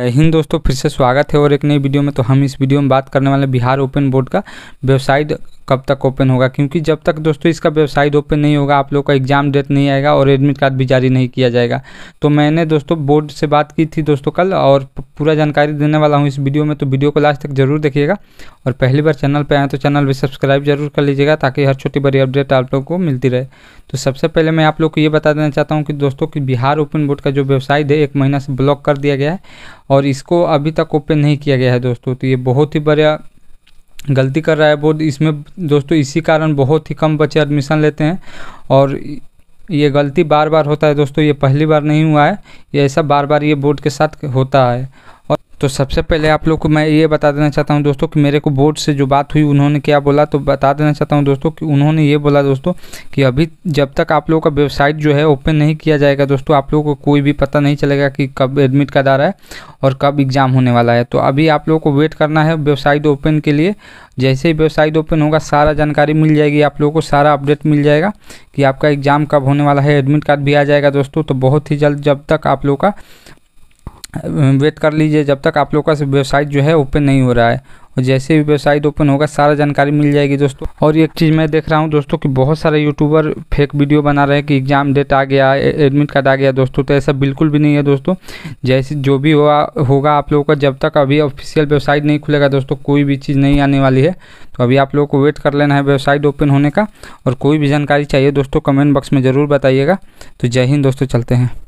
हिंद दोस्तों फिर से स्वागत है और एक नई वीडियो में तो हम इस वीडियो में बात करने वाले बिहार ओपन बोर्ड का वेबसाइट कब तक ओपन होगा क्योंकि जब तक दोस्तों इसका वेबसाइट ओपन नहीं होगा आप लोग का एग्ज़ाम डेट नहीं आएगा और एडमिट कार्ड भी जारी नहीं किया जाएगा तो मैंने दोस्तों बोर्ड से बात की थी दोस्तों कल और पूरा जानकारी देने वाला हूँ इस वीडियो में तो वीडियो को लास्ट तक जरूर देखिएगा और पहली बार चैनल पर आए तो चैनल भी सब्सक्राइब जरूर कर लीजिएगा ताकि हर छोटी बड़ी अपडेट आप लोग को मिलती रहे तो सबसे पहले मैं आप लोग को ये बता देना चाहता हूँ कि दोस्तों कि बिहार ओपन बोर्ड का जो वेबसाइट है एक महीना से ब्लॉक कर दिया गया है और इसको अभी तक ओपन नहीं किया गया है दोस्तों तो ये बहुत ही बड़ा गलती कर रहा है बोर्ड इसमें दोस्तों इसी कारण बहुत ही कम बच्चे एडमिशन लेते हैं और ये गलती बार बार होता है दोस्तों ये पहली बार नहीं हुआ है ये ऐसा बार बार ये बोर्ड के साथ होता है तो सबसे पहले आप लोग को मैं ये बता देना चाहता हूँ दोस्तों कि मेरे को बोर्ड से जो बात हुई उन्होंने क्या बोला तो बता देना चाहता हूँ दोस्तों कि उन्होंने ये बोला दोस्तों कि अभी जब तक आप लोगों का वेबसाइट जो है ओपन नहीं किया जाएगा दोस्तों आप लोगों को कोई भी पता नहीं चलेगा कि कब एडमिट का दारा है और कब एग्ज़ाम होने वाला है तो अभी आप लोगों को वेट करना है वेबसाइट ओपन के लिए जैसे ही वेबसाइट ओपन होगा सारा जानकारी मिल जाएगी आप लोगों को सारा अपडेट मिल जाएगा कि आपका एग्ज़ाम कब होने वाला है एडमिट कार्ड भी आ जाएगा दोस्तों तो बहुत ही जल्द जब तक आप लोग का वेट कर लीजिए जब तक आप लोग का वेबसाइट जो है ओपन नहीं हो रहा है और जैसे ही वेबसाइट ओपन होगा सारा जानकारी मिल जाएगी दोस्तों और एक चीज़ मैं देख रहा हूँ दोस्तों कि बहुत सारे यूट्यूबर फेक वीडियो बना रहे हैं कि एग्ज़ाम डेट आ गया एडमिट कार्ड आ गया दोस्तों तो ऐसा बिल्कुल भी नहीं है दोस्तों जैसे जो भी हुआ होगा आप लोगों का जब तक अभी ऑफिशियल वेबसाइट नहीं खुलेगा दोस्तों कोई भी चीज़ नहीं आने वाली है तो अभी आप लोगों को वेट कर लेना है वेबसाइट ओपन होने का और कोई भी जानकारी चाहिए दोस्तों कमेंट बॉक्स में ज़रूर बताइएगा तो जय हिंद दोस्तों चलते हैं